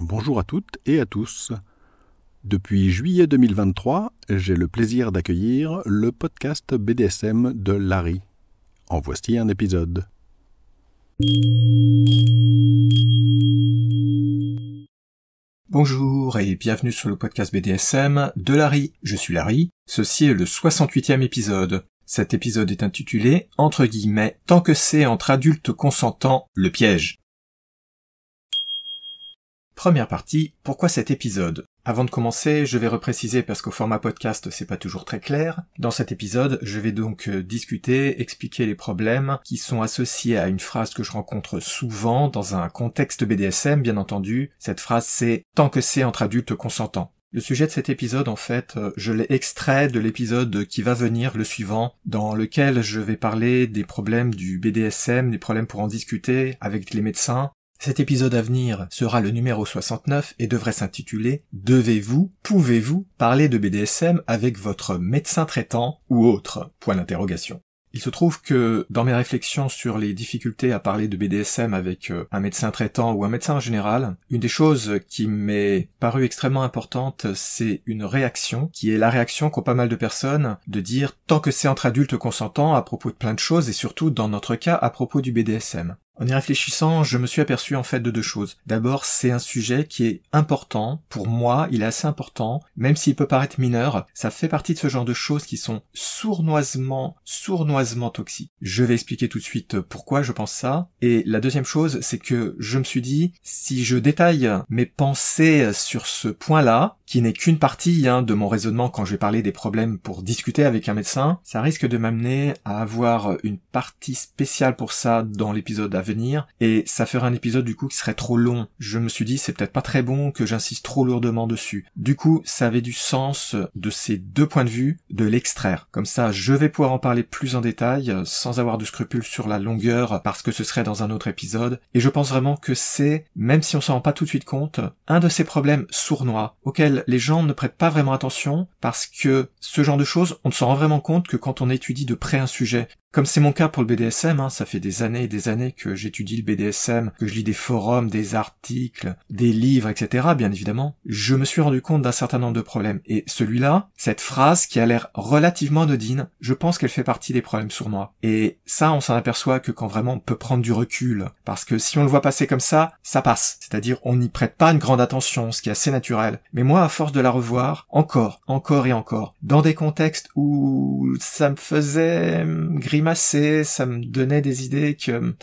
Bonjour à toutes et à tous. Depuis juillet 2023, j'ai le plaisir d'accueillir le podcast BDSM de Larry. En voici un épisode. Bonjour et bienvenue sur le podcast BDSM de Larry. Je suis Larry. Ceci est le 68e épisode. Cet épisode est intitulé, entre guillemets, Tant que c'est entre adultes consentants, le piège. Première partie, pourquoi cet épisode Avant de commencer, je vais repréciser parce qu'au format podcast c'est pas toujours très clair. Dans cet épisode, je vais donc euh, discuter, expliquer les problèmes qui sont associés à une phrase que je rencontre souvent dans un contexte BDSM bien entendu. Cette phrase c'est tant que c'est entre adultes consentants. Le sujet de cet épisode, en fait, euh, je l'ai extrait de l'épisode qui va venir, le suivant, dans lequel je vais parler des problèmes du BDSM, des problèmes pour en discuter avec les médecins. Cet épisode à venir sera le numéro 69 et devrait s'intituler Devez-vous, pouvez-vous parler de BDSM avec votre médecin traitant ou autre Point d'interrogation. Il se trouve que dans mes réflexions sur les difficultés à parler de BDSM avec euh, un médecin traitant ou un médecin en général, une des choses qui m'est parue extrêmement importante, c'est une réaction, qui est la réaction qu'ont pas mal de personnes, de dire tant que c'est entre adultes consentants à propos de plein de choses et surtout dans notre cas à propos du BDSM. En y réfléchissant, je me suis aperçu en fait de deux choses. D'abord, c'est un sujet qui est important pour moi, il est assez important, même s'il peut paraître mineur, ça fait partie de ce genre de choses qui sont sournoisement, sournoisement toxiques. Je vais expliquer tout de suite pourquoi je pense ça. Et la deuxième chose, c'est que je me suis dit, si je détaille mes pensées sur ce point-là, qui n'est qu'une partie hein, de mon raisonnement quand je vais parler des problèmes pour discuter avec un médecin, ça risque de m'amener à avoir une partie spéciale pour ça dans l'épisode à venir, et ça ferait un épisode du coup qui serait trop long. Je me suis dit c'est peut-être pas très bon que j'insiste trop lourdement dessus. Du coup, ça avait du sens de ces deux points de vue de l'extraire. Comme ça, je vais pouvoir en parler plus en détail sans avoir de scrupules sur la longueur parce que ce serait dans un autre épisode, et je pense vraiment que c'est, même si on s'en rend pas tout de suite compte, un de ces problèmes sournois auxquels les gens ne prêtent pas vraiment attention parce que ce genre de choses, on ne s'en rend vraiment compte que quand on étudie de près un sujet. Comme c'est mon cas pour le BDSM, hein, ça fait des années et des années que j'étudie le BDSM, que je lis des forums, des articles, des livres, etc. Bien évidemment, je me suis rendu compte d'un certain nombre de problèmes. Et celui-là, cette phrase qui a l'air relativement anodine, je pense qu'elle fait partie des problèmes sur moi. Et ça, on s'en aperçoit que quand vraiment on peut prendre du recul, parce que si on le voit passer comme ça, ça passe. C'est-à-dire, on n'y prête pas une grande attention, ce qui est assez naturel. Mais moi, force de la revoir, encore, encore et encore, dans des contextes où ça me faisait euh, grimacer, ça me donnait des idées que euh,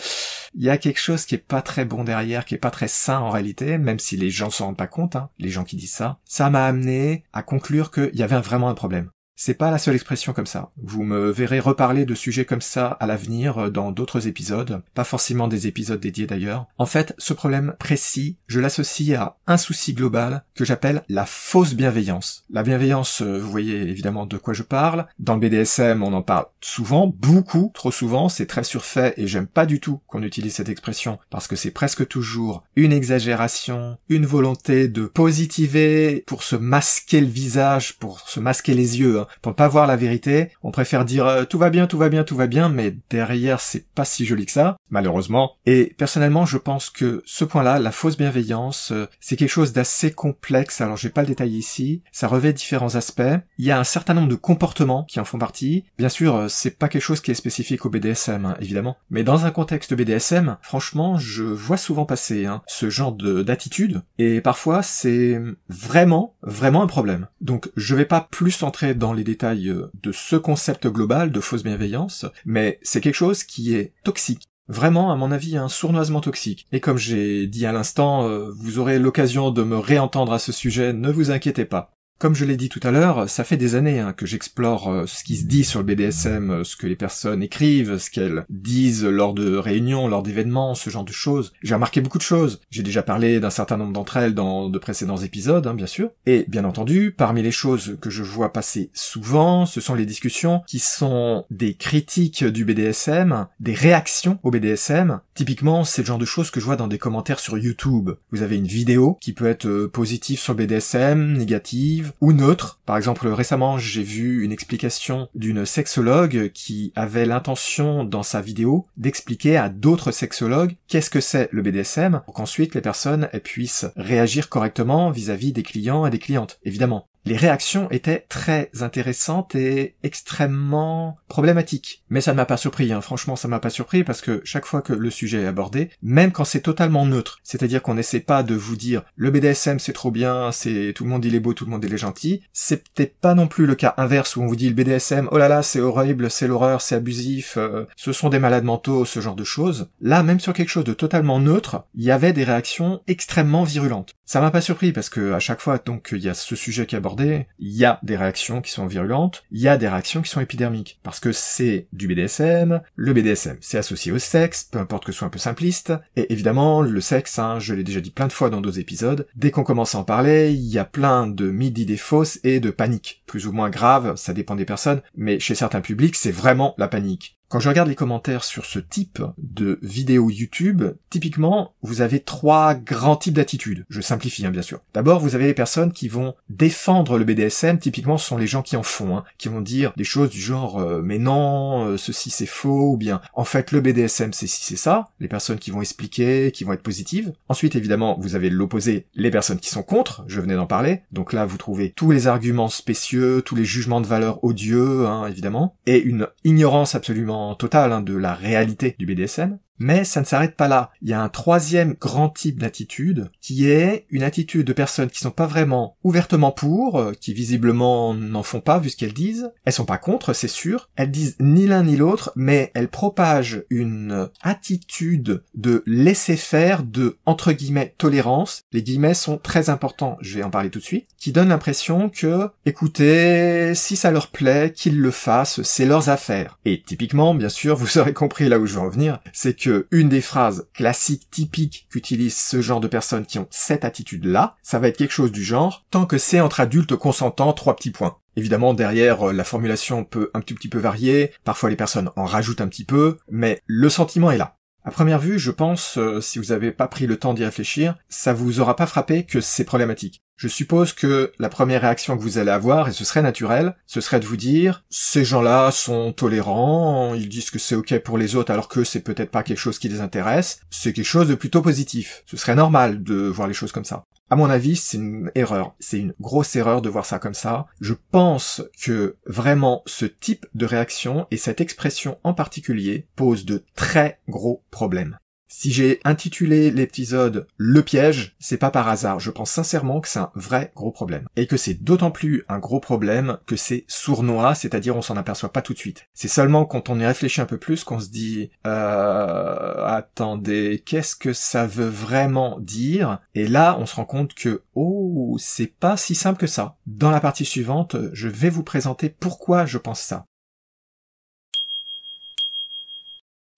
il y a quelque chose qui est pas très bon derrière, qui est pas très sain en réalité, même si les gens s'en rendent pas compte, hein, les gens qui disent ça. Ça m'a amené à conclure qu'il y avait vraiment un problème. C'est pas la seule expression comme ça. Vous me verrez reparler de sujets comme ça à l'avenir euh, dans d'autres épisodes, pas forcément des épisodes dédiés d'ailleurs. En fait, ce problème précis, je l'associe à un souci global que j'appelle la fausse bienveillance. La bienveillance, euh, vous voyez évidemment de quoi je parle. Dans le BDSM, on en parle souvent, beaucoup, trop souvent, c'est très surfait et j'aime pas du tout qu'on utilise cette expression parce que c'est presque toujours une exagération, une volonté de positiver pour se masquer le visage, pour se masquer les yeux. Hein pour pas voir la vérité. On préfère dire euh, tout va bien, tout va bien, tout va bien, mais derrière c'est pas si joli que ça, malheureusement. Et personnellement, je pense que ce point-là, la fausse bienveillance, euh, c'est quelque chose d'assez complexe. Alors j'ai pas le détail ici. Ça revêt différents aspects. Il y a un certain nombre de comportements qui en font partie. Bien sûr, euh, c'est pas quelque chose qui est spécifique au BDSM, hein, évidemment. Mais dans un contexte BDSM, franchement, je vois souvent passer hein, ce genre d'attitude. Et parfois, c'est vraiment, vraiment un problème. Donc je vais pas plus entrer dans les détails euh, de ce concept global de fausse bienveillance, mais c'est quelque chose qui est toxique. Vraiment, à mon avis, un sournoisement toxique. Et comme j'ai dit à l'instant, euh, vous aurez l'occasion de me réentendre à ce sujet, ne vous inquiétez pas. Comme je l'ai dit tout à l'heure, ça fait des années hein, que j'explore euh, ce qui se dit sur le BDSM, euh, ce que les personnes écrivent, ce qu'elles disent lors de réunions, lors d'événements, ce genre de choses. J'ai remarqué beaucoup de choses. J'ai déjà parlé d'un certain nombre d'entre elles dans de précédents épisodes, hein, bien sûr. Et bien entendu, parmi les choses que je vois passer souvent, ce sont les discussions qui sont des critiques du BDSM, des réactions au BDSM. Typiquement, c'est le genre de choses que je vois dans des commentaires sur YouTube. Vous avez une vidéo qui peut être euh, positive sur le BDSM, négative, ou neutre. Par exemple, récemment, j'ai vu une explication d'une sexologue qui avait l'intention dans sa vidéo d'expliquer à d'autres sexologues qu'est-ce que c'est le BDSM pour qu'ensuite les personnes puissent réagir correctement vis à -vis des clients et des clientes. Évidemment, les réactions étaient très intéressantes et extrêmement problématiques. Mais ça ne m'a pas surpris, hein. franchement ça m'a pas surpris parce que chaque fois que le sujet est abordé, même quand c'est totalement neutre, c'est-à-dire qu'on n'essaie pas de vous dire le BDSM c'est trop bien, c'est tout le monde il est beau, tout le monde il est gentil, c'est peut-être pas non plus le cas inverse où on vous dit le BDSM, oh là là c'est horrible, c'est l'horreur, c'est abusif, euh, ce sont des malades mentaux, ce genre de choses. Là même sur quelque chose de totalement neutre, il y avait des réactions extrêmement virulentes. Ça m'a pas surpris parce que à chaque fois donc il y a ce sujet qui est il y a des réactions qui sont virulentes, il y a des réactions qui sont épidermiques, parce que c'est du BDSM, le BDSM c'est associé au sexe, peu importe que ce soit un peu simpliste, et évidemment le sexe, hein, je l'ai déjà dit plein de fois dans d'autres épisodes, dès qu'on commence à en parler, il y a plein de midi des fausses et de panique, plus ou moins grave, ça dépend des personnes, mais chez certains publics c'est vraiment la panique. Quand je regarde les commentaires sur ce type de vidéo YouTube, typiquement, vous avez trois grands types d'attitudes. Je simplifie, hein, bien sûr. D'abord, vous avez les personnes qui vont défendre le BDSM. Typiquement, ce sont les gens qui en font, hein, qui vont dire des choses du genre euh, mais non, euh, ceci c'est faux, ou bien en fait le BDSM c'est si c'est ça. Les personnes qui vont expliquer, qui vont être positives. Ensuite, évidemment, vous avez l'opposé, les personnes qui sont contre. Je venais d'en parler. Donc là, vous trouvez tous les arguments spécieux, tous les jugements de valeur odieux, hein, évidemment, et une ignorance absolument en total hein, de la réalité du BDSM, mais ça ne s'arrête pas là. Il y a un troisième grand type d'attitude qui est une attitude de personnes qui sont pas vraiment ouvertement pour, euh, qui visiblement n'en font pas vu ce qu'elles disent. Elles sont pas contre, c'est sûr. Elles disent ni l'un ni l'autre, mais elles propagent une attitude de laisser faire, de entre guillemets tolérance. Les guillemets sont très importants. Je vais en parler tout de suite. Qui donne l'impression que, écoutez, si ça leur plaît, qu'ils le fassent, c'est leurs affaires. Et typiquement, bien sûr, vous aurez compris là où je veux en venir, c'est que une des phrases classiques typiques qu'utilisent ce genre de personnes qui ont cette attitude-là, ça va être quelque chose du genre tant que c'est entre adultes consentants, trois petits points. Évidemment, derrière, euh, la formulation peut un petit peu varier, parfois les personnes en rajoutent un petit peu, mais le sentiment est là. À première vue, je pense, euh, si vous n'avez pas pris le temps d'y réfléchir, ça vous aura pas frappé que c'est problématique. Je suppose que la première réaction que vous allez avoir, et ce serait naturel, ce serait de vous dire, ces gens-là sont tolérants, ils disent que c'est ok pour les autres alors que c'est peut-être pas quelque chose qui les intéresse, c'est quelque chose de plutôt positif. Ce serait normal de voir les choses comme ça. À mon avis, c'est une erreur. C'est une grosse erreur de voir ça comme ça. Je pense que vraiment ce type de réaction et cette expression en particulier pose de très gros problèmes. Si j'ai intitulé l'épisode Le piège, c'est pas par hasard. Je pense sincèrement que c'est un vrai gros problème. Et que c'est d'autant plus un gros problème que c'est sournois, c'est-à-dire on s'en aperçoit pas tout de suite. C'est seulement quand on y réfléchit un peu plus qu'on se dit euh, attendez, qu'est-ce que ça veut vraiment dire Et là, on se rend compte que oh, c'est pas si simple que ça. Dans la partie suivante, je vais vous présenter pourquoi je pense ça.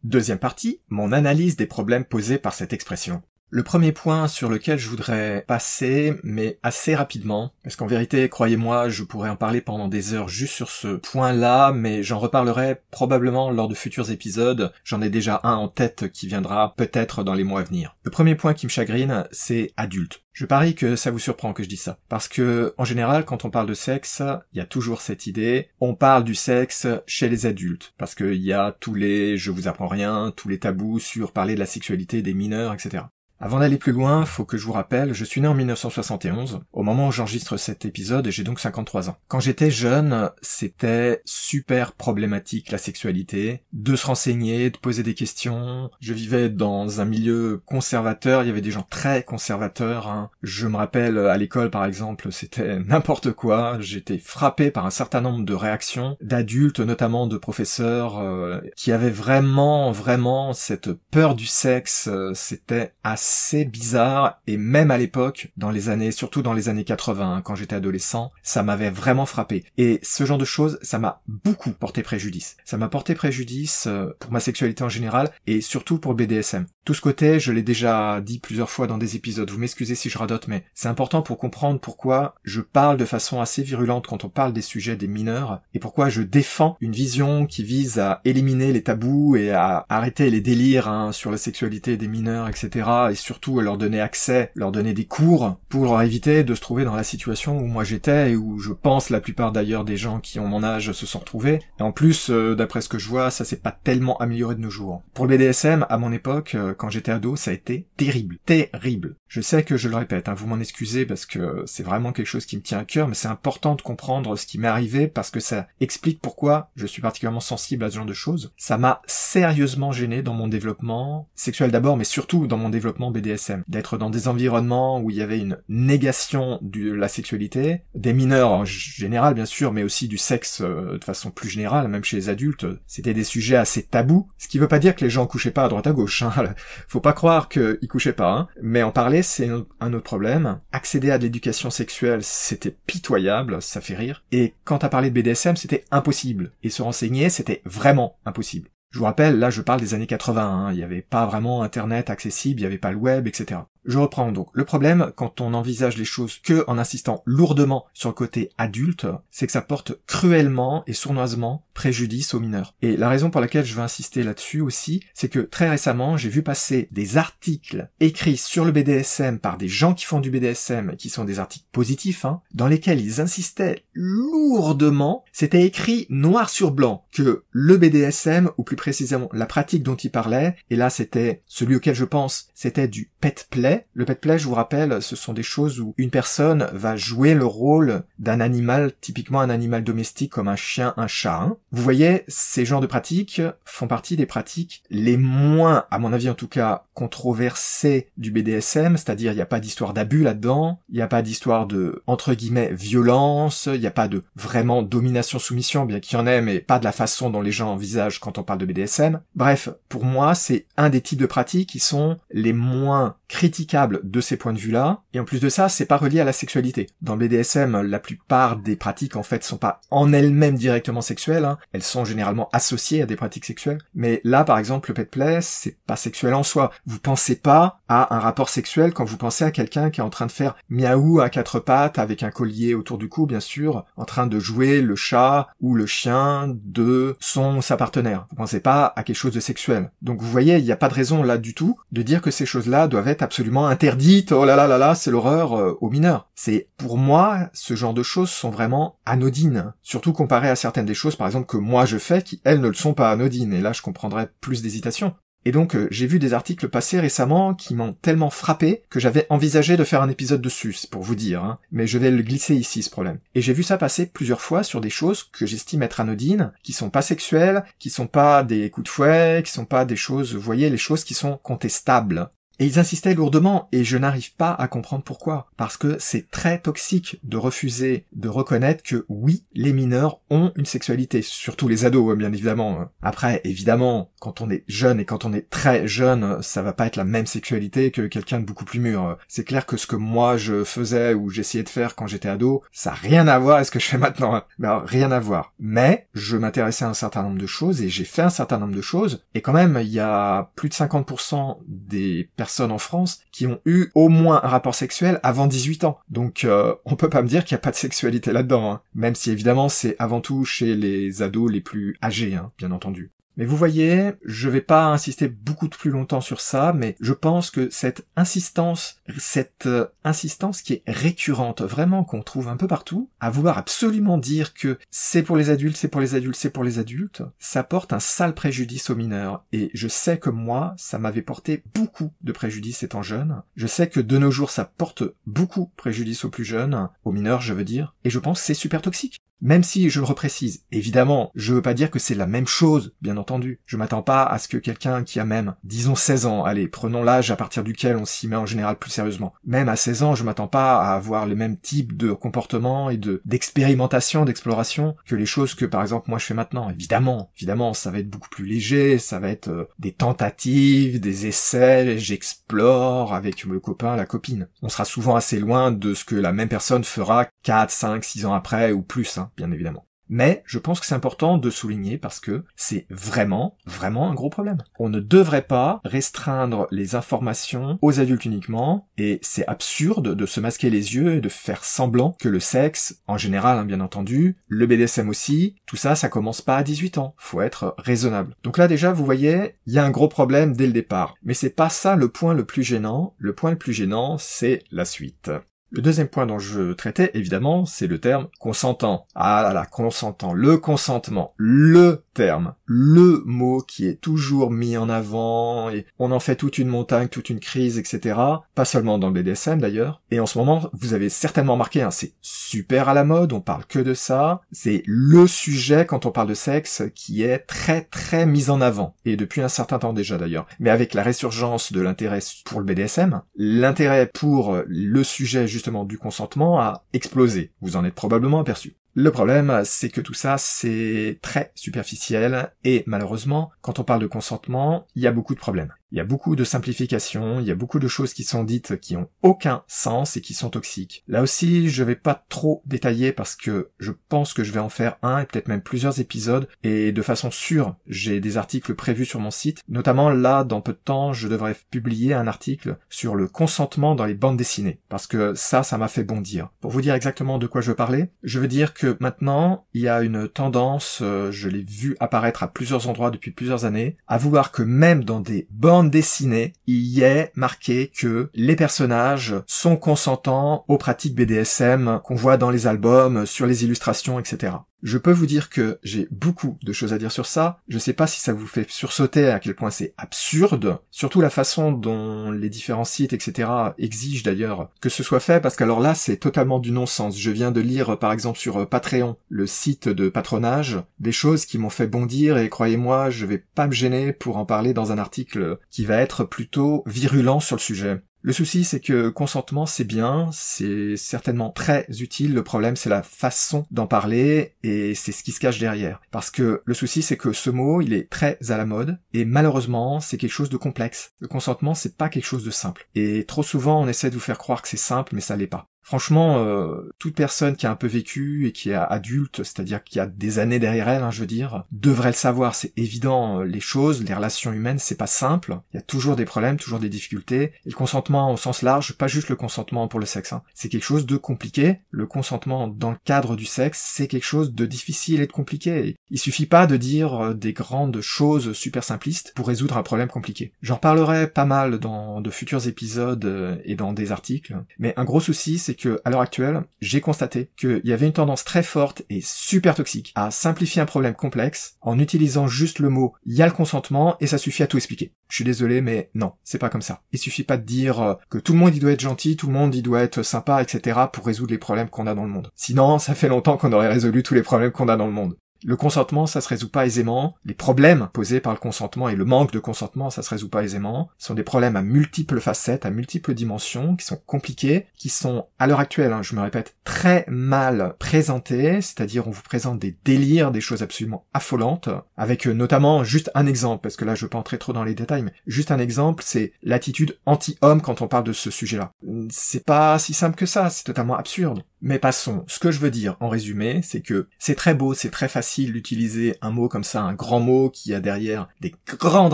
Deuxième partie, mon analyse des problèmes posés par cette expression. Le premier point sur lequel je voudrais passer, mais assez rapidement, parce qu'en vérité, croyez-moi, je pourrais en parler pendant des heures juste sur ce point-là, mais j'en reparlerai probablement lors de futurs épisodes. J'en ai déjà un en tête qui viendra peut-être dans les mois à venir. Le premier point qui me chagrine, c'est adulte. Je parie que ça vous surprend que je dis ça. Parce que, en général, quand on parle de sexe, il y a toujours cette idée, on parle du sexe chez les adultes. Parce qu'il y a tous les je vous apprends rien, tous les tabous sur parler de la sexualité des mineurs, etc. Avant d'aller plus loin, faut que je vous rappelle, je suis né en 1971. Au moment où j'enregistre cet épisode, j'ai donc 53 ans. Quand j'étais jeune, c'était super problématique la sexualité, de se renseigner, de poser des questions. Je vivais dans un milieu conservateur, il y avait des gens très conservateurs. Hein. Je me rappelle à l'école par exemple, c'était n'importe quoi. J'étais frappé par un certain nombre de réactions d'adultes, notamment de professeurs, euh, qui avaient vraiment, vraiment cette peur du sexe. Euh, c'était assez c'est bizarre et même à l'époque, dans les années, surtout dans les années 80, hein, quand j'étais adolescent, ça m'avait vraiment frappé. Et ce genre de choses, ça m'a beaucoup porté préjudice. Ça m'a porté préjudice euh, pour ma sexualité en général et surtout pour BDSM. Tout ce côté, je l'ai déjà dit plusieurs fois dans des épisodes, vous m'excusez si je radote, mais c'est important pour comprendre pourquoi je parle de façon assez virulente quand on parle des sujets des mineurs et pourquoi je défends une vision qui vise à éliminer les tabous et à arrêter les délires hein, sur la sexualité des mineurs, etc et surtout à leur donner accès, leur donner des cours pour éviter de se trouver dans la situation où moi j'étais et où je pense la plupart d'ailleurs des gens qui ont mon âge se sont retrouvés. Et en plus, euh, d'après ce que je vois, ça s'est pas tellement amélioré de nos jours. Pour le BDSM, à mon époque, euh, quand j'étais ado, ça a été terrible, terrible. Je sais que je le répète, hein, vous m'en excusez parce que c'est vraiment quelque chose qui me tient à cœur, mais c'est important de comprendre ce qui m'est arrivé parce que ça explique pourquoi je suis particulièrement sensible à ce genre de choses. Ça m'a sérieusement gêné dans mon développement sexuel d'abord, mais surtout dans mon développement BDSM, d'être dans des environnements où il y avait une négation de la sexualité, des mineurs en général bien sûr, mais aussi du sexe euh, de façon plus générale, même chez les adultes, c'était des sujets assez tabous, ce qui veut pas dire que les gens couchaient pas à droite à gauche, hein. faut pas croire qu'ils couchaient pas, hein. mais en parler c'est un autre problème, accéder à de l'éducation sexuelle c'était pitoyable, ça fait rire, et quand à parler de BDSM c'était impossible, et se renseigner c'était vraiment impossible. Je vous rappelle, là je parle des années 80, hein. il n'y avait pas vraiment Internet accessible, il n'y avait pas le web, etc. Je reprends donc. Le problème, quand on envisage les choses que en insistant lourdement sur le côté adulte, c'est que ça porte cruellement et sournoisement préjudice aux mineurs. Et la raison pour laquelle je veux insister là-dessus aussi, c'est que très récemment, j'ai vu passer des articles écrits sur le BDSM par des gens qui font du BDSM, qui sont des articles positifs, hein, dans lesquels ils insistaient lourdement, c'était écrit noir sur blanc, que le BDSM, ou plus précisément la pratique dont ils parlaient, et là c'était celui auquel je pense, c'était du pet play, le pet play, je vous rappelle, ce sont des choses où une personne va jouer le rôle d'un animal, typiquement un animal domestique comme un chien, un chat. Hein. Vous voyez, ces genres de pratiques font partie des pratiques les moins, à mon avis en tout cas, controversées du BDSM, c'est-à-dire il n'y a pas d'histoire d'abus là-dedans, il n'y a pas d'histoire de, entre guillemets, violence, il n'y a pas de vraiment domination-soumission, bien qu'il y en ait, mais pas de la façon dont les gens envisagent quand on parle de BDSM. Bref, pour moi, c'est un des types de pratiques qui sont les moins critiquable de ces points de vue-là. Et en plus de ça, c'est pas relié à la sexualité. Dans le BDSM, la plupart des pratiques en fait sont pas en elles-mêmes directement sexuelles. Hein. Elles sont généralement associées à des pratiques sexuelles. Mais là, par exemple, le pet play, c'est pas sexuel en soi. Vous pensez pas à un rapport sexuel quand vous pensez à quelqu'un qui est en train de faire miaou à quatre pattes avec un collier autour du cou, bien sûr, en train de jouer le chat ou le chien de son sa partenaire. Vous pensez pas à quelque chose de sexuel. Donc vous voyez, il n'y a pas de raison là du tout de dire que ces choses-là doivent être absolument interdite, oh là là là là, c'est l'horreur euh, aux mineurs. C'est pour moi, ce genre de choses sont vraiment anodines, surtout comparé à certaines des choses par exemple que moi je fais qui elles ne le sont pas anodines, et là je comprendrais plus d'hésitation. Et donc euh, j'ai vu des articles passer récemment qui m'ont tellement frappé que j'avais envisagé de faire un épisode dessus, pour vous dire, hein. mais je vais le glisser ici ce problème. Et j'ai vu ça passer plusieurs fois sur des choses que j'estime être anodines, qui sont pas sexuelles, qui sont pas des coups de fouet, qui sont pas des choses, vous voyez, les choses qui sont contestables. Et ils insistaient lourdement, et je n'arrive pas à comprendre pourquoi. Parce que c'est très toxique de refuser de reconnaître que oui, les mineurs ont une sexualité, surtout les ados, hein, bien évidemment. Hein. Après, évidemment, quand on est jeune et quand on est très jeune, ça va pas être la même sexualité que quelqu'un de beaucoup plus mûr. Hein. C'est clair que ce que moi je faisais ou j'essayais de faire quand j'étais ado, ça a rien à voir avec ce que je fais maintenant. Ben, rien à voir. Mais, je m'intéressais à un certain nombre de choses et j'ai fait un certain nombre de choses, et quand même, il y a plus de 50% des personnes en France qui ont eu au moins un rapport sexuel avant 18 ans. Donc euh, on peut pas me dire qu'il n'y a pas de sexualité là-dedans, hein. même si évidemment c'est avant tout chez les ados les plus âgés, hein, bien entendu. Mais vous voyez, je vais pas insister beaucoup de plus longtemps sur ça, mais je pense que cette insistance, cette euh, insistance qui est récurrente, vraiment qu'on trouve un peu partout, à vouloir absolument dire que c'est pour les adultes, c'est pour les adultes, c'est pour les adultes, ça porte un sale préjudice aux mineurs. Et je sais que moi, ça m'avait porté beaucoup de préjudice étant jeune. Je sais que de nos jours, ça porte beaucoup préjudice aux plus jeunes, aux mineurs, je veux dire. Et je pense que c'est super toxique. Même si, je le reprécise, évidemment, je veux pas dire que c'est la même chose, bien entendu, je m'attends pas à ce que quelqu'un qui a même, disons 16 ans, allez, prenons l'âge à partir duquel on s'y met en général plus sérieusement. Même à 16 ans, je m'attends pas à avoir le même type de comportement et de, d'expérimentation, d'exploration que les choses que par exemple moi je fais maintenant. Évidemment, évidemment, ça va être beaucoup plus léger, ça va être euh, des tentatives, des essais, j'explore avec le copain, la copine. On sera souvent assez loin de ce que la même personne fera 4, 5, 6 ans après ou plus, hein, bien évidemment. Mais je pense que c'est important de souligner parce que c'est vraiment, vraiment un gros problème. On ne devrait pas restreindre les informations aux adultes uniquement, et c'est absurde de se masquer les yeux et de faire semblant que le sexe, en général hein, bien entendu, le BDSM aussi, tout ça, ça commence pas à 18 ans. Faut être raisonnable. Donc là déjà, vous voyez, il y a un gros problème dès le départ. Mais c'est pas ça le point le plus gênant. Le point le plus gênant, c'est la suite. Le deuxième point dont je traitais, évidemment, c'est le terme consentant. Ah là là, consentant, le consentement, le terme, le mot qui est toujours mis en avant, et on en fait toute une montagne, toute une crise, etc. Pas seulement dans le BDSM d'ailleurs. Et en ce moment, vous avez certainement remarqué, hein, c'est super à la mode, on parle que de ça. C'est le sujet quand on parle de sexe qui est très très mis en avant. Et depuis un certain temps déjà d'ailleurs. Mais avec la résurgence de l'intérêt pour le BDSM, l'intérêt pour le sujet juste du consentement a explosé. Vous en êtes probablement aperçu. Le problème, c'est que tout ça, c'est très superficiel, et malheureusement, quand on parle de consentement, il y a beaucoup de problèmes. Il y a beaucoup de simplifications, il y a beaucoup de choses qui sont dites qui ont aucun sens et qui sont toxiques. Là aussi, je vais pas trop détailler parce que je pense que je vais en faire un et peut-être même plusieurs épisodes et de façon sûre, j'ai des articles prévus sur mon site. Notamment là, dans peu de temps, je devrais publier un article sur le consentement dans les bandes dessinées parce que ça, ça m'a fait bondir. Pour vous dire exactement de quoi je veux parler, je veux dire que maintenant, il y a une tendance, euh, je l'ai vu apparaître à plusieurs endroits depuis plusieurs années, à vouloir que même dans des bandes dessiné dessinée, il y est marqué que les personnages sont consentants aux pratiques BDSM qu'on voit dans les albums, sur les illustrations, etc. Je peux vous dire que j'ai beaucoup de choses à dire sur ça. Je sais pas si ça vous fait sursauter à quel point c'est absurde. Surtout la façon dont les différents sites, etc. exigent d'ailleurs que ce soit fait parce qu'alors là, c'est totalement du non-sens. Je viens de lire, par exemple, sur euh, Patreon, le site de patronage, des choses qui m'ont fait bondir et croyez-moi, je vais pas me gêner pour en parler dans un article qui va être plutôt virulent sur le sujet. Le souci, c'est que consentement, c'est bien, c'est certainement très utile. Le problème, c'est la façon d'en parler et c'est ce qui se cache derrière. Parce que le souci, c'est que ce mot, il est très à la mode et malheureusement, c'est quelque chose de complexe. Le consentement, c'est pas quelque chose de simple. Et trop souvent, on essaie de vous faire croire que c'est simple, mais ça l'est pas. Franchement, euh, toute personne qui a un peu vécu et qui est adulte, c'est-à-dire qui a des années derrière elle, hein, je veux dire, devrait le savoir. C'est évident, euh, les choses, les relations humaines, c'est pas simple. Il y a toujours des problèmes, toujours des difficultés. Et le consentement au sens large, pas juste le consentement pour le sexe, hein. c'est quelque chose de compliqué. Le consentement dans le cadre du sexe, c'est quelque chose de difficile et de compliqué. Il suffit pas de dire euh, des grandes choses super simplistes pour résoudre un problème compliqué. J'en parlerai pas mal dans de futurs épisodes et dans des articles, mais un gros souci, c'est c'est que à l'heure actuelle, j'ai constaté qu'il y avait une tendance très forte et super toxique à simplifier un problème complexe en utilisant juste le mot il y a le consentement et ça suffit à tout expliquer. Je suis désolé, mais non, c'est pas comme ça. Il suffit pas de dire euh, que tout le monde y doit être gentil, tout le monde y doit être sympa, etc. pour résoudre les problèmes qu'on a dans le monde. Sinon, ça fait longtemps qu'on aurait résolu tous les problèmes qu'on a dans le monde. Le consentement, ça se résout pas aisément. Les problèmes posés par le consentement et le manque de consentement, ça se résout pas aisément. Ce sont des problèmes à multiples facettes, à multiples dimensions, qui sont compliqués, qui sont, à l'heure actuelle, hein, je me répète, très mal présentés, c'est-à-dire on vous présente des délires, des choses absolument affolantes, avec euh, notamment juste un exemple, parce que là je veux pas entrer trop dans les détails, mais juste un exemple, c'est l'attitude anti-homme quand on parle de ce sujet-là. C'est pas si simple que ça, c'est totalement absurde. Mais passons. Ce que je veux dire, en résumé, c'est que c'est très beau, c'est très facile d'utiliser un mot comme ça, un grand mot qui a derrière des grandes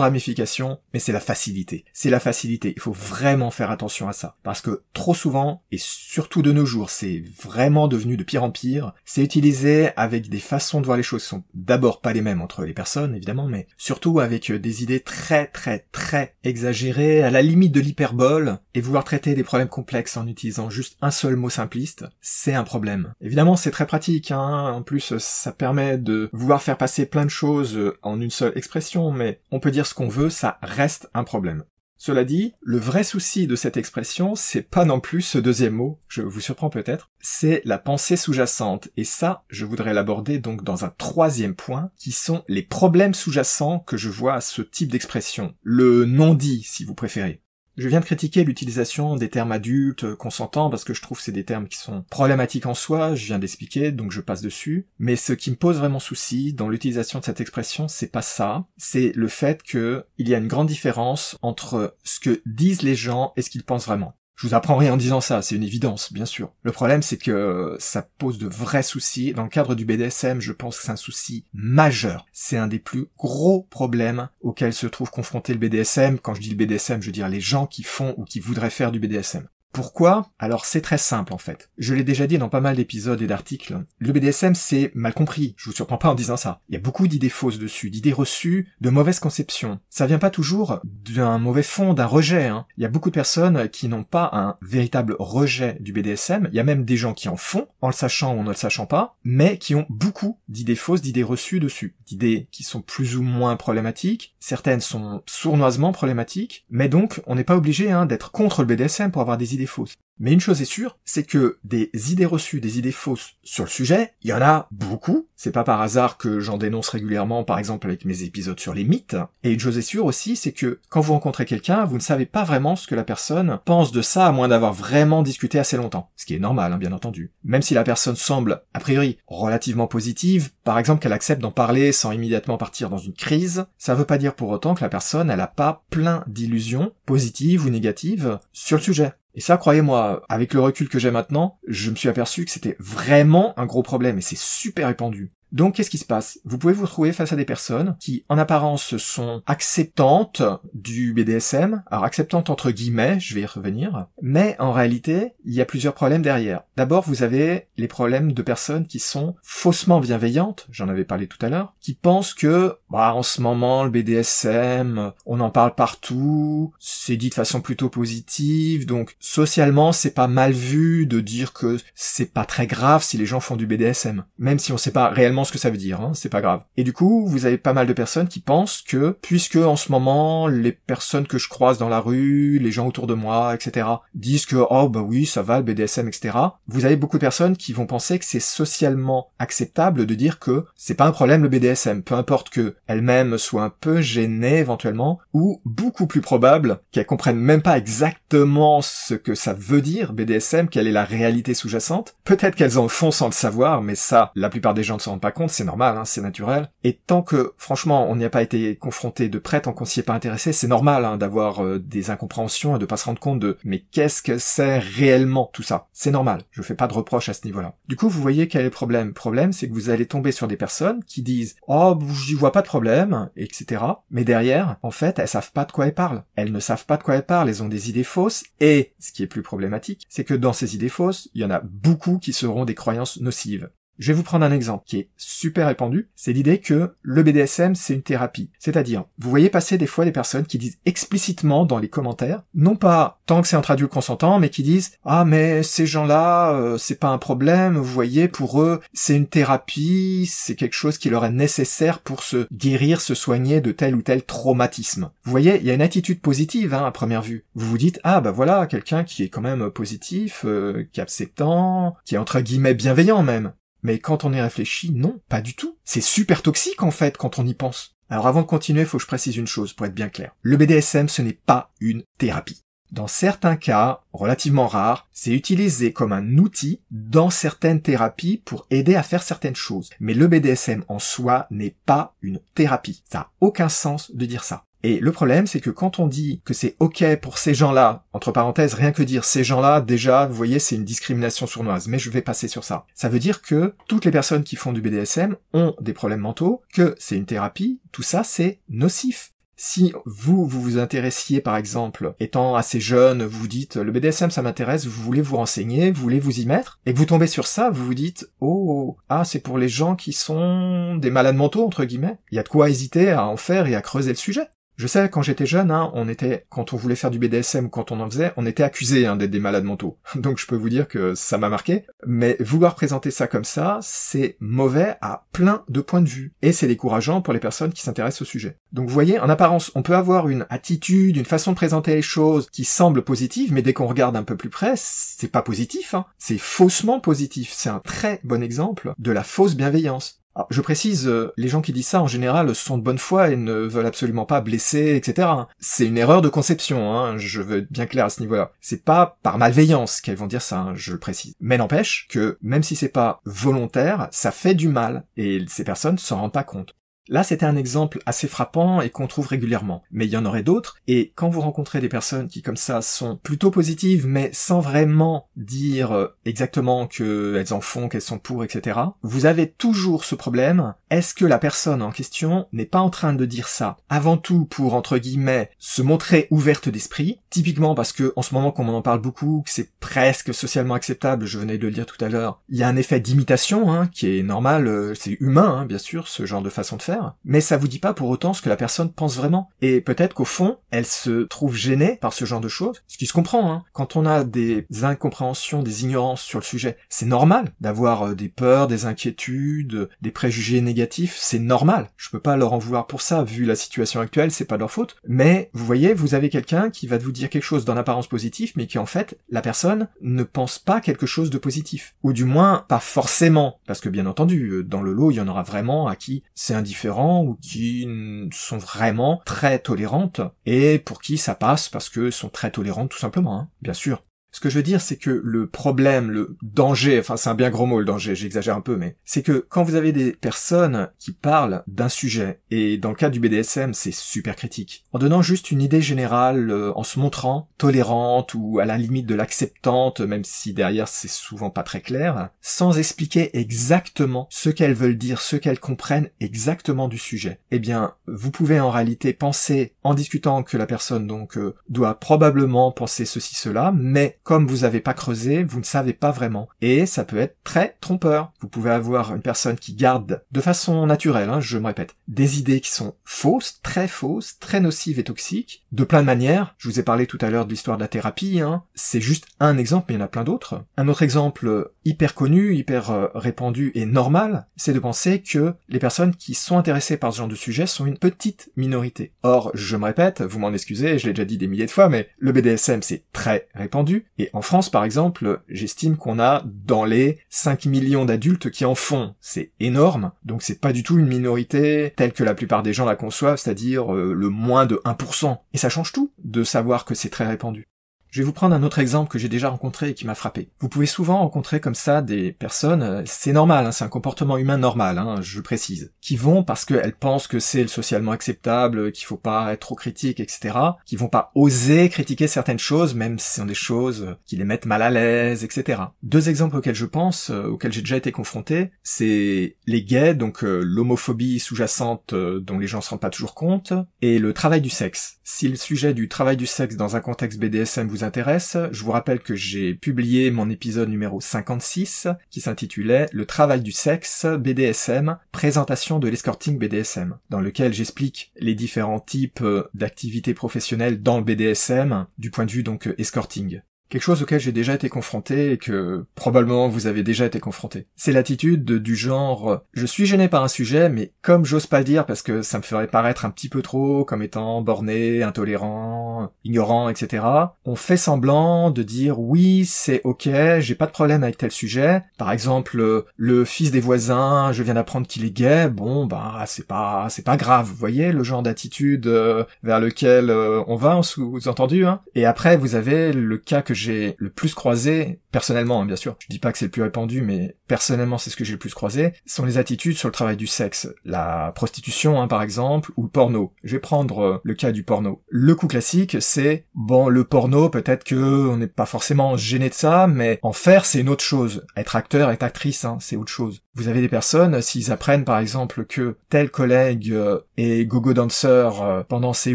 ramifications, mais c'est la facilité. C'est la facilité. Il faut vraiment faire attention à ça. Parce que trop souvent, et surtout de nos jours, c'est vraiment devenu de pire en pire, c'est utilisé avec des façons de voir les choses qui sont d'abord pas les mêmes entre les personnes, évidemment, mais surtout avec des idées très très très exagérées, à la limite de l'hyperbole, et vouloir traiter des problèmes complexes en utilisant juste un seul mot simpliste, c'est un problème. Évidemment, c'est très pratique, hein. En plus, ça permet de vouloir faire passer plein de choses euh, en une seule expression, mais on peut dire ce qu'on veut, ça reste un problème. Cela dit, le vrai souci de cette expression, c'est pas non plus ce deuxième mot, je vous surprends peut-être, c'est la pensée sous-jacente, et ça, je voudrais l'aborder donc dans un troisième point, qui sont les problèmes sous-jacents que je vois à ce type d'expression, le non-dit si vous préférez. Je viens de critiquer l'utilisation des termes adultes, consentants, parce que je trouve que c'est des termes qui sont problématiques en soi, je viens d'expliquer, donc je passe dessus. Mais ce qui me pose vraiment souci dans l'utilisation de cette expression, c'est pas ça, c'est le fait que il y a une grande différence entre ce que disent les gens et ce qu'ils pensent vraiment. Je vous apprends rien en disant ça, c'est une évidence, bien sûr. Le problème, c'est que ça pose de vrais soucis. Dans le cadre du BDSM, je pense que c'est un souci majeur. C'est un des plus gros problèmes auxquels se trouve confronté le BDSM. Quand je dis le BDSM, je veux dire les gens qui font ou qui voudraient faire du BDSM. Pourquoi Alors c'est très simple en fait. Je l'ai déjà dit dans pas mal d'épisodes et d'articles. Le BDSM c'est mal compris, je vous surprends pas en disant ça. Il y a beaucoup d'idées fausses dessus, d'idées reçues, de mauvaises conceptions. Ça vient pas toujours d'un mauvais fond, d'un rejet. Hein. Il y a beaucoup de personnes qui n'ont pas un véritable rejet du BDSM. Il y a même des gens qui en font, en le sachant ou en ne le sachant pas, mais qui ont beaucoup d'idées fausses, d'idées reçues dessus. D'idées qui sont plus ou moins problématiques, Certaines sont sournoisement problématiques, mais donc on n'est pas obligé hein, d'être contre le BDSM pour avoir des idées fausses. Mais une chose est sûre, c'est que des idées reçues, des idées fausses sur le sujet, il y en a beaucoup. C'est pas par hasard que j'en dénonce régulièrement, par exemple avec mes épisodes sur les mythes. Et une chose est sûre aussi, c'est que quand vous rencontrez quelqu'un, vous ne savez pas vraiment ce que la personne pense de ça, à moins d'avoir vraiment discuté assez longtemps. Ce qui est normal, hein, bien entendu. Même si la personne semble, a priori, relativement positive, par exemple qu'elle accepte d'en parler sans immédiatement partir dans une crise, ça veut pas dire pour autant que la personne, elle a pas plein d'illusions, positives ou négatives, sur le sujet. Et ça, croyez-moi, avec le recul que j'ai maintenant, je me suis aperçu que c'était vraiment un gros problème et c'est super répandu. Donc qu'est-ce qui se passe Vous pouvez vous trouver face à des personnes qui, en apparence, sont acceptantes du BDSM, alors acceptantes entre guillemets, je vais y revenir, mais en réalité, il y a plusieurs problèmes derrière. D'abord, vous avez les problèmes de personnes qui sont faussement bienveillantes, j'en avais parlé tout à l'heure, qui pensent que, bah, en ce moment, le BDSM, on en parle partout, c'est dit de façon plutôt positive, donc socialement, c'est pas mal vu de dire que c'est pas très grave si les gens font du BDSM, même si on sait pas réellement ce que ça veut dire, hein, c'est pas grave. Et du coup, vous avez pas mal de personnes qui pensent que, puisque en ce moment, les personnes que je croise dans la rue, les gens autour de moi, etc., disent que, oh bah oui, ça va, le BDSM, etc., vous avez beaucoup de personnes qui vont penser que c'est socialement acceptable de dire que c'est pas un problème le BDSM, peu importe que elle mêmes soit un peu gênée éventuellement, ou beaucoup plus probable qu'elles comprennent même pas exactement ce que ça veut dire BDSM, quelle est la réalité sous-jacente. Peut-être qu'elles en font sans le savoir, mais ça, la plupart des gens ne s'en pas compte, c'est normal, hein, c'est naturel. Et tant que, franchement, on n'y a pas été confronté de près, tant qu'on s'y est pas intéressé, c'est normal hein, d'avoir euh, des incompréhensions et de pas se rendre compte de mais qu'est-ce que c'est réellement tout ça. C'est normal. Je fais pas de reproche à ce niveau-là. Du coup, vous voyez quel est le problème. Le problème, c'est que vous allez tomber sur des personnes qui disent oh j'y vois pas de problème, etc. Mais derrière, en fait, elles savent pas de quoi elles parlent. Elles ne savent pas de quoi elles parlent. Elles ont des idées fausses. Et ce qui est plus problématique, c'est que dans ces idées fausses, il y en a beaucoup qui seront des croyances nocives. Je vais vous prendre un exemple qui est super répandu, c'est l'idée que le BDSM c'est une thérapie. C'est-à-dire, vous voyez passer des fois des personnes qui disent explicitement dans les commentaires, non pas tant que c'est un traduit consentant, mais qui disent ah mais ces gens-là euh, c'est pas un problème, vous voyez pour eux c'est une thérapie, c'est quelque chose qui leur est nécessaire pour se guérir, se soigner de tel ou tel traumatisme. Vous voyez, il y a une attitude positive hein, à première vue. Vous vous dites ah bah voilà quelqu'un qui est quand même positif, euh, qui est acceptant, qui est entre guillemets bienveillant même. Mais quand on y réfléchit, non, pas du tout. C'est super toxique en fait quand on y pense. Alors avant de continuer, il faut que je précise une chose pour être bien clair. Le BDSM, ce n'est pas une thérapie. Dans certains cas, relativement rares, c'est utilisé comme un outil dans certaines thérapies pour aider à faire certaines choses. Mais le BDSM en soi n'est pas une thérapie. Ça n'a aucun sens de dire ça. Et le problème, c'est que quand on dit que c'est OK pour ces gens-là, entre parenthèses, rien que dire ces gens-là, déjà, vous voyez, c'est une discrimination sournoise, mais je vais passer sur ça. Ça veut dire que toutes les personnes qui font du BDSM ont des problèmes mentaux, que c'est une thérapie, tout ça, c'est nocif. Si vous, vous vous intéressiez, par exemple, étant assez jeune, vous vous dites, le BDSM, ça m'intéresse, vous voulez vous renseigner, vous voulez vous y mettre, et que vous tombez sur ça, vous vous dites, oh, ah, c'est pour les gens qui sont des malades mentaux, entre guillemets. Il y a de quoi hésiter à en faire et à creuser le sujet. Je sais, quand j'étais jeune, hein, on était, quand on voulait faire du BDSM, quand on en faisait, on était accusé hein, d'être des malades mentaux. Donc je peux vous dire que ça m'a marqué. Mais vouloir présenter ça comme ça, c'est mauvais à plein de points de vue. Et c'est décourageant pour les personnes qui s'intéressent au sujet. Donc vous voyez, en apparence, on peut avoir une attitude, une façon de présenter les choses qui semble positive, mais dès qu'on regarde un peu plus près, c'est pas positif. Hein. C'est faussement positif. C'est un très bon exemple de la fausse bienveillance je précise, euh, les gens qui disent ça en général sont de bonne foi et ne veulent absolument pas blesser, etc. Hein. C'est une erreur de conception, hein, je veux être bien clair à ce niveau-là. C'est pas par malveillance qu'elles vont dire ça, hein, je le précise. Mais n'empêche que même si c'est pas volontaire, ça fait du mal et ces personnes s'en rendent pas compte. Là, c'était un exemple assez frappant et qu'on trouve régulièrement. Mais il y en aurait d'autres. Et quand vous rencontrez des personnes qui, comme ça, sont plutôt positives, mais sans vraiment dire euh, exactement qu'elles en font, qu'elles sont pour, etc., vous avez toujours ce problème. Est-ce que la personne en question n'est pas en train de dire ça avant tout pour, entre guillemets, se montrer ouverte d'esprit? Typiquement parce que, en ce moment, qu'on en parle beaucoup, que c'est presque socialement acceptable, je venais de le dire tout à l'heure, il y a un effet d'imitation, hein, qui est normal, euh, c'est humain, hein, bien sûr, ce genre de façon de faire mais ça vous dit pas pour autant ce que la personne pense vraiment. Et peut-être qu'au fond, elle se trouve gênée par ce genre de choses, ce qui se comprend. Hein. Quand on a des incompréhensions, des ignorances sur le sujet, c'est normal d'avoir euh, des peurs, des inquiétudes, des préjugés négatifs, c'est normal. Je peux pas leur en vouloir pour ça, vu la situation actuelle, c'est pas leur faute. Mais vous voyez, vous avez quelqu'un qui va vous dire quelque chose d'en apparence positif, mais qui en fait, la personne ne pense pas quelque chose de positif. Ou du moins, pas forcément, parce que bien entendu, euh, dans le lot, il y en aura vraiment à qui c'est indifférent ou qui sont vraiment très tolérantes et pour qui ça passe parce que sont très tolérantes tout simplement, hein, bien sûr. Ce que je veux dire, c'est que le problème, le danger, enfin c'est un bien gros mot le danger, j'exagère un peu, mais c'est que quand vous avez des personnes qui parlent d'un sujet, et dans le cas du BDSM c'est super critique, en donnant juste une idée générale, euh, en se montrant tolérante ou à la limite de l'acceptante, même si derrière c'est souvent pas très clair, sans expliquer exactement ce qu'elles veulent dire, ce qu'elles comprennent exactement du sujet, eh bien vous pouvez en réalité penser, en discutant que la personne donc euh, doit probablement penser ceci cela, mais comme vous n'avez pas creusé, vous ne savez pas vraiment. Et ça peut être très trompeur. Vous pouvez avoir une personne qui garde, de façon naturelle, hein, je me répète, des idées qui sont fausses, très fausses, très nocives et toxiques, de plein de manières. Je vous ai parlé tout à l'heure de l'histoire de la thérapie, hein. c'est juste un exemple, mais il y en a plein d'autres. Un autre exemple hyper connu, hyper euh, répandu et normal, c'est de penser que les personnes qui sont intéressées par ce genre de sujet sont une petite minorité. Or, je me répète, vous m'en excusez, je l'ai déjà dit des milliers de fois, mais le BDSM c'est très répandu, et en France par exemple, j'estime qu'on a dans les 5 millions d'adultes qui en font, c'est énorme, donc c'est pas du tout une minorité telle que la plupart des gens la conçoivent, c'est-à-dire euh, le moins de 1%. Et ça change tout de savoir que c'est très répandu. Je vais vous prendre un autre exemple que j'ai déjà rencontré et qui m'a frappé. Vous pouvez souvent rencontrer comme ça des personnes, euh, c'est normal, hein, c'est un comportement humain normal, hein, je précise, qui vont parce qu'elles pensent que c'est socialement acceptable, qu'il faut pas être trop critique, etc., qui vont pas oser critiquer certaines choses, même si ce sont des choses euh, qui les mettent mal à l'aise, etc. Deux exemples auxquels je pense, euh, auxquels j'ai déjà été confronté, c'est les gays, donc l'homophobie sous-jacente dont les gens se rendent pas toujours compte, et le travail du sexe. Si le sujet du travail du sexe dans un contexte BDSM vous intéresse, je vous rappelle que j'ai publié mon épisode numéro 56 qui s'intitulait Le travail du sexe BDSM, présentation de l'escorting BDSM, dans lequel j'explique les différents types euh, d'activités professionnelles dans le BDSM du point de vue donc euh, escorting quelque chose auquel j'ai déjà été confronté et que probablement vous avez déjà été confronté. C'est l'attitude du genre euh, je suis gêné par un sujet mais comme j'ose pas le dire parce que ça me ferait paraître un petit peu trop comme étant borné, intolérant, ignorant, etc. On fait semblant de dire oui c'est ok, j'ai pas de problème avec tel sujet. Par exemple euh, le fils des voisins, je viens d'apprendre qu'il est gay, bon bah c'est pas c'est pas grave, vous voyez le genre d'attitude euh, vers lequel on va, sous-entendu. Hein et après vous avez le cas que j'ai le plus croisé, personnellement hein, bien sûr, je dis pas que c'est le plus répandu, mais personnellement c'est ce que j'ai le plus croisé, sont les attitudes sur le travail du sexe. La prostitution hein, par exemple, ou le porno. Je vais prendre euh, le cas du porno. Le coup classique, c'est, bon, le porno, peut-être que on n'est pas forcément gêné de ça, mais en faire c'est une autre chose. Être acteur, être actrice, hein, c'est autre chose. Vous avez des personnes, s'ils apprennent par exemple que tel collègue euh, est gogo dancer euh, pendant ses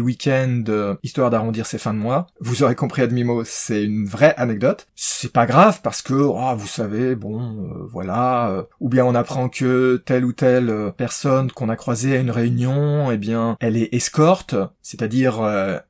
week-ends, histoire d'arrondir ses fins de mois, vous aurez compris à demi c'est une vraie anecdote. C'est pas grave parce que, ah, vous savez, bon, euh, voilà, euh, ou bien on apprend que telle ou telle euh, personne qu'on a croisée à une réunion, eh bien, elle est escorte, c'est-à-dire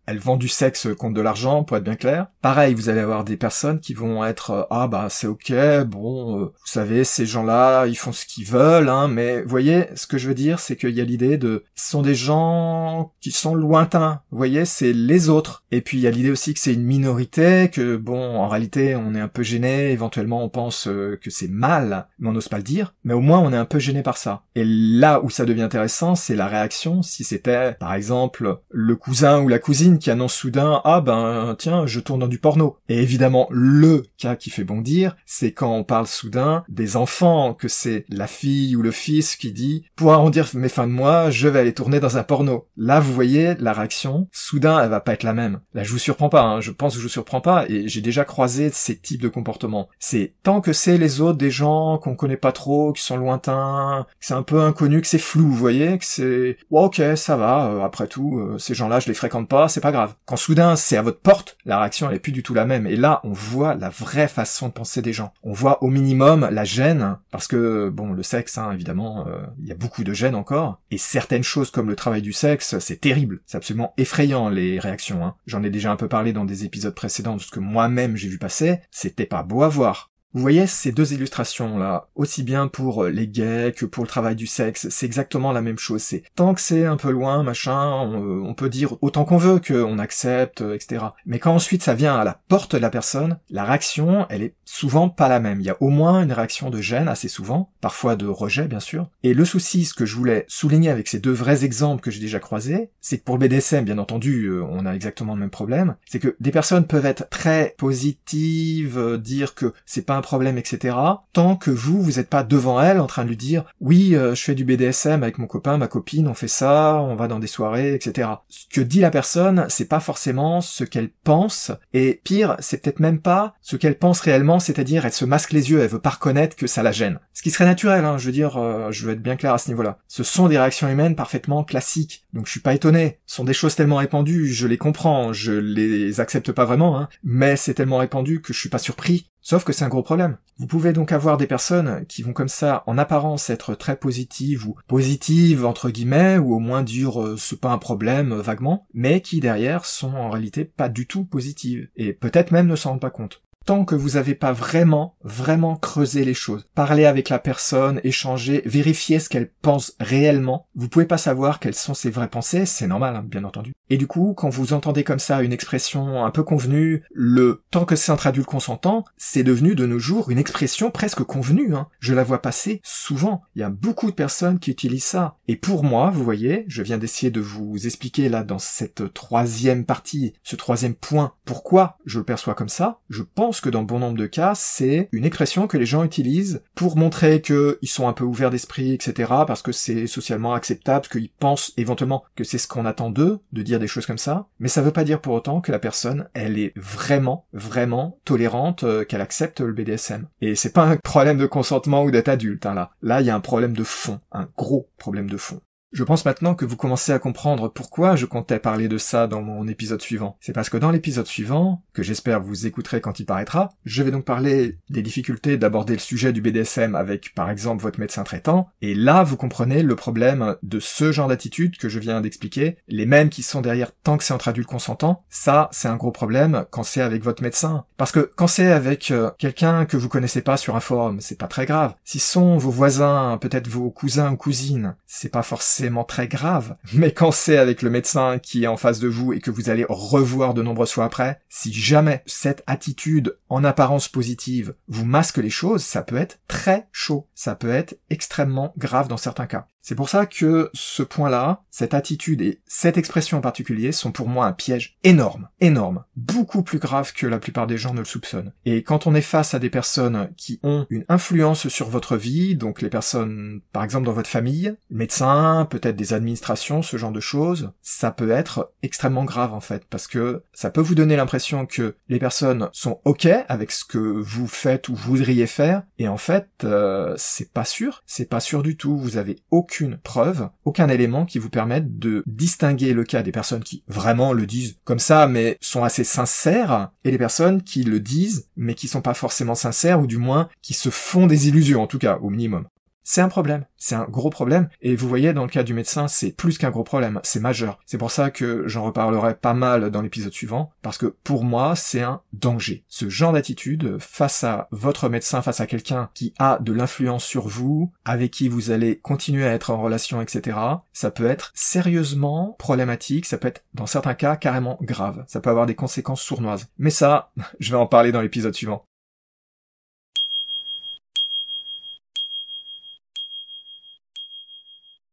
elle vend du sexe contre de l'argent, pour être bien clair. Pareil, vous allez avoir des personnes qui vont être, ah bah c'est ok, bon, vous savez, ces gens-là, ils font ce qu'ils veulent, hein, mais voyez, ce que je veux dire, c'est qu'il y a l'idée de, ce sont des gens qui sont lointains, vous voyez, c'est les autres. Et puis il y a l'idée aussi que c'est une minorité, que bon, en réalité, on est un peu gêné, éventuellement on pense euh, que c'est mal, mais on n'ose pas le dire, mais au moins on est un peu gêné par ça. Et là où ça devient intéressant, c'est la réaction, si c'était, par exemple, le cousin ou la cousine qui annonce soudain, ah ben, tiens, je tourne dans du porno. Et évidemment, le cas qui fait bondir, c'est quand on parle soudain des enfants, que c'est la fille ou le fils qui dit, pour arrondir mes fins de mois, je vais aller tourner dans un porno. Là, vous voyez, la réaction, soudain, elle va pas être la même. Là, je vous surprends pas, hein. je pense que je vous surprends pas, et j'ai déjà croisé ces types de comportements. C'est tant que c'est les autres des gens qu'on connaît pas trop, qui sont lointains, que c'est un peu inconnu, que c'est flou, vous voyez, que c'est ouais, ok, ça va, euh, après tout, euh, ces gens-là, je les fréquente pas, c'est pas grave. Quand soudain c'est à votre porte, la réaction elle est plus du tout la même. Et là, on voit la vraie façon de penser des gens. On voit au minimum la gêne, parce que bon, le sexe, hein, évidemment, euh, il y a beaucoup de gêne encore. Et certaines choses comme le travail du sexe, c'est terrible, c'est absolument effrayant les réactions. Hein. J'en ai déjà un peu parlé dans des épisodes précédents, parce que moi même j'ai vu passer, c'était pas beau à voir. Vous voyez ces deux illustrations-là, aussi bien pour euh, les gays que pour le travail du sexe, c'est exactement la même chose. C'est tant que c'est un peu loin, machin, on, euh, peut dire autant qu'on veut, qu'on accepte, euh, etc. Mais quand ensuite ça vient à la porte de la personne, la réaction, elle est souvent pas la même. Il y a au moins une réaction de gêne assez souvent, parfois de rejet bien sûr. Et le souci, ce que je voulais souligner avec ces deux vrais exemples que j'ai déjà croisés, c'est que pour le BDSM, bien entendu, on a exactement le même problème, c'est que des personnes peuvent être très positives, dire que c'est pas un problème, etc. Tant que vous, vous n'êtes pas devant elle en train de lui dire oui, euh, je fais du BDSM avec mon copain, ma copine, on fait ça, on va dans des soirées, etc. Ce que dit la personne, c'est pas forcément ce qu'elle pense, et pire, c'est peut-être même pas ce qu'elle pense réellement, c'est-à-dire elle se masque les yeux, elle veut pas reconnaître que ça la gêne. Ce qui serait naturel, hein, je veux dire, euh, je veux être bien clair à ce niveau-là. Ce sont des réactions humaines parfaitement classiques, donc je suis pas étonné. Ce sont des choses tellement répandues, je les comprends, je les accepte pas vraiment, hein, mais c'est tellement répandu que je suis pas surpris Sauf que c'est un gros problème. Vous pouvez donc avoir des personnes qui vont comme ça, en apparence, être très positives ou positives entre guillemets, ou au moins dire euh, c'est pas un problème euh, vaguement, mais qui derrière sont en réalité pas du tout positives et peut-être même ne s'en rendent pas compte tant que vous n'avez pas vraiment, vraiment creusé les choses. parlé avec la personne, échanger vérifier ce qu'elle pense réellement. Vous pouvez pas savoir quelles sont ses vraies pensées, c'est normal, hein, bien entendu. Et du coup, quand vous entendez comme ça une expression un peu convenue, le tant que c'est un traduit consentant », c'est devenu de nos jours une expression presque convenue. Hein. Je la vois passer souvent. Il y a beaucoup de personnes qui utilisent ça. Et pour moi, vous voyez, je viens d'essayer de vous expliquer là dans cette troisième partie, ce troisième point, pourquoi je le perçois comme ça. Je pense que dans bon nombre de cas, c'est une expression que les gens utilisent pour montrer qu'ils sont un peu ouverts d'esprit, etc., parce que c'est socialement acceptable, qu'ils pensent éventuellement que c'est ce qu'on attend d'eux, de dire des choses comme ça, mais ça veut pas dire pour autant que la personne, elle est vraiment, vraiment tolérante, euh, qu'elle accepte le BDSM. Et c'est pas un problème de consentement ou d'être adulte, hein, là. Là, il y a un problème de fond, un gros problème de fond. Je pense maintenant que vous commencez à comprendre pourquoi je comptais parler de ça dans mon épisode suivant. C'est parce que dans l'épisode suivant, que j'espère vous écouterez quand il paraîtra, je vais donc parler des difficultés d'aborder le sujet du BDSM avec par exemple votre médecin traitant, et là vous comprenez le problème de ce genre d'attitude que je viens d'expliquer, les mêmes qui sont derrière tant que c'est entre adultes consentants, ça c'est un gros problème quand c'est avec votre médecin. Parce que quand c'est avec euh, quelqu'un que vous connaissez pas sur un forum, c'est pas très grave. S'ils sont vos voisins, peut-être vos cousins ou cousines, c'est pas forcément très grave, mais quand c'est avec le médecin qui est en face de vous et que vous allez revoir de nombreuses fois après, si jamais cette attitude en apparence positive vous masque les choses, ça peut être très chaud, ça peut être extrêmement grave dans certains cas. C'est pour ça que ce point-là, cette attitude et cette expression en particulier sont pour moi un piège énorme, énorme, beaucoup plus grave que la plupart des gens ne le soupçonnent. Et quand on est face à des personnes qui ont une influence sur votre vie, donc les personnes par exemple dans votre famille, médecins, peut-être des administrations, ce genre de choses, ça peut être extrêmement grave en fait, parce que ça peut vous donner l'impression que les personnes sont ok avec ce que vous faites ou voudriez faire, et en fait, euh, c'est pas sûr, c'est pas sûr du tout, vous avez aucune aucune preuve, aucun élément qui vous permette de distinguer le cas des personnes qui vraiment le disent comme ça, mais sont assez sincères, et les personnes qui le disent, mais qui sont pas forcément sincères, ou du moins qui se font des illusions, en tout cas, au minimum c'est un problème, c'est un gros problème, et vous voyez dans le cas du médecin, c'est plus qu'un gros problème, c'est majeur. C'est pour ça que j'en reparlerai pas mal dans l'épisode suivant, parce que pour moi, c'est un danger. Ce genre d'attitude face à votre médecin, face à quelqu'un qui a de l'influence sur vous, avec qui vous allez continuer à être en relation, etc., ça peut être sérieusement problématique, ça peut être dans certains cas carrément grave, ça peut avoir des conséquences sournoises. Mais ça, je vais en parler dans l'épisode suivant.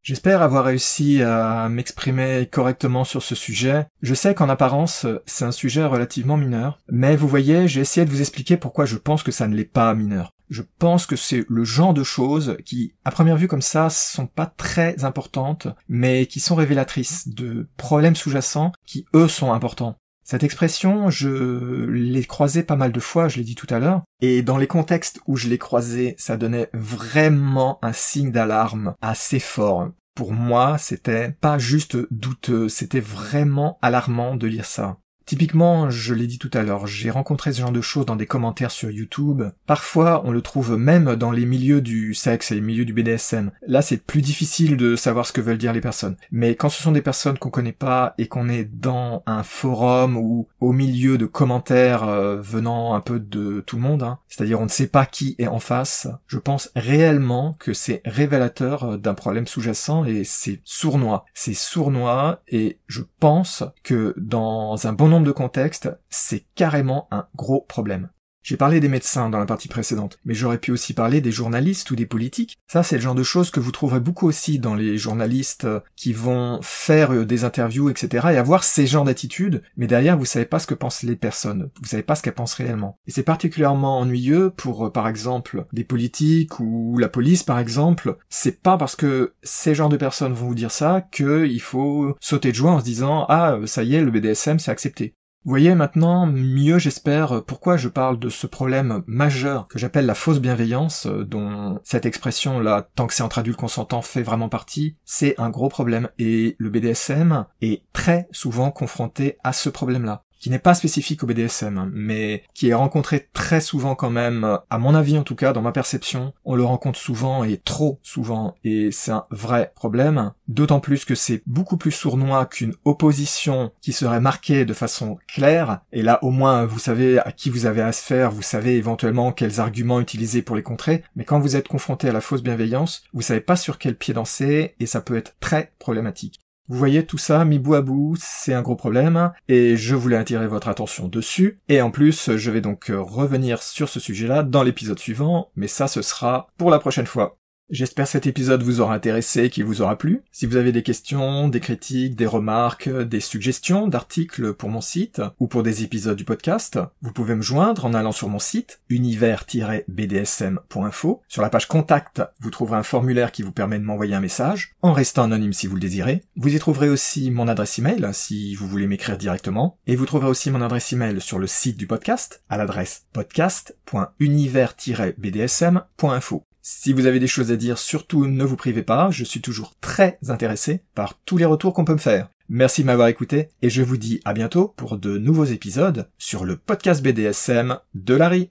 J'espère avoir réussi à m'exprimer correctement sur ce sujet. Je sais qu'en apparence, c'est un sujet relativement mineur, mais vous voyez, j'ai essayé de vous expliquer pourquoi je pense que ça ne l'est pas mineur. Je pense que c'est le genre de choses qui, à première vue comme ça, sont pas très importantes, mais qui sont révélatrices de problèmes sous-jacents qui, eux, sont importants. Cette expression, je l'ai croisée pas mal de fois, je l'ai dit tout à l'heure, et dans les contextes où je l'ai croisée, ça donnait vraiment un signe d'alarme assez fort pour moi, c'était pas juste douteux, c'était vraiment alarmant de lire ça. Typiquement, je l'ai dit tout à l'heure, j'ai rencontré ce genre de choses dans des commentaires sur YouTube. Parfois, on le trouve même dans les milieux du sexe et les milieux du BDSM. Là, c'est plus difficile de savoir ce que veulent dire les personnes. Mais quand ce sont des personnes qu'on connaît pas et qu'on est dans un forum ou au milieu de commentaires euh, venant un peu de tout le monde, hein, c'est-à-dire on ne sait pas qui est en face, je pense réellement que c'est révélateur euh, d'un problème sous-jacent et c'est sournois. C'est sournois et je pense que dans un bon nombre de contextes, c'est carrément un gros problème. J'ai parlé des médecins dans la partie précédente, mais j'aurais pu aussi parler des journalistes ou des politiques. Ça, c'est le genre de choses que vous trouverez beaucoup aussi dans les journalistes euh, qui vont faire euh, des interviews, etc., et avoir ces genres d'attitudes, mais derrière, vous savez pas ce que pensent les personnes, vous savez pas ce qu'elles pensent réellement. Et c'est particulièrement ennuyeux pour, euh, par exemple, des politiques ou la police, par exemple. C'est pas parce que ces genres de personnes vont vous dire ça qu'il faut sauter de joie en se disant, ah, ça y est, le BDSM, c'est accepté. Vous voyez maintenant mieux, j'espère, euh, pourquoi je parle de ce problème majeur que j'appelle la fausse bienveillance, euh, dont cette expression-là, tant que c'est entre adultes consentant, fait vraiment partie. C'est un gros problème et le BDSM est très souvent confronté à ce problème-là qui n'est pas spécifique au BDSM, mais qui est rencontré très souvent quand même, à mon avis en tout cas, dans ma perception, on le rencontre souvent et trop souvent, et c'est un vrai problème, d'autant plus que c'est beaucoup plus sournois qu'une opposition qui serait marquée de façon claire, et là au moins vous savez à qui vous avez à se faire, vous savez éventuellement quels arguments utiliser pour les contrer, mais quand vous êtes confronté à la fausse bienveillance, vous savez pas sur quel pied danser, et ça peut être très problématique. Vous voyez tout ça mis bout à bout, c'est un gros problème et je voulais attirer votre attention dessus. Et en plus, je vais donc euh, revenir sur ce sujet-là dans l'épisode suivant, mais ça ce sera pour la prochaine fois. J'espère cet épisode vous aura intéressé qu'il vous aura plu. Si vous avez des questions, des critiques, des remarques, des suggestions d'articles pour mon site ou pour des épisodes du podcast, vous pouvez me joindre en allant sur mon site univers-bdsm.info. Sur la page contact, vous trouverez un formulaire qui vous permet de m'envoyer un message, en restant anonyme si vous le désirez. Vous y trouverez aussi mon adresse email si vous voulez m'écrire directement. Et vous trouverez aussi mon adresse email sur le site du podcast à l'adresse podcast.univers-bdsm.info. Si vous avez des choses à dire, surtout ne vous privez pas, je suis toujours très intéressé par tous les retours qu'on peut me faire. Merci de m'avoir écouté et je vous dis à bientôt pour de nouveaux épisodes sur le podcast BDSM de Larry.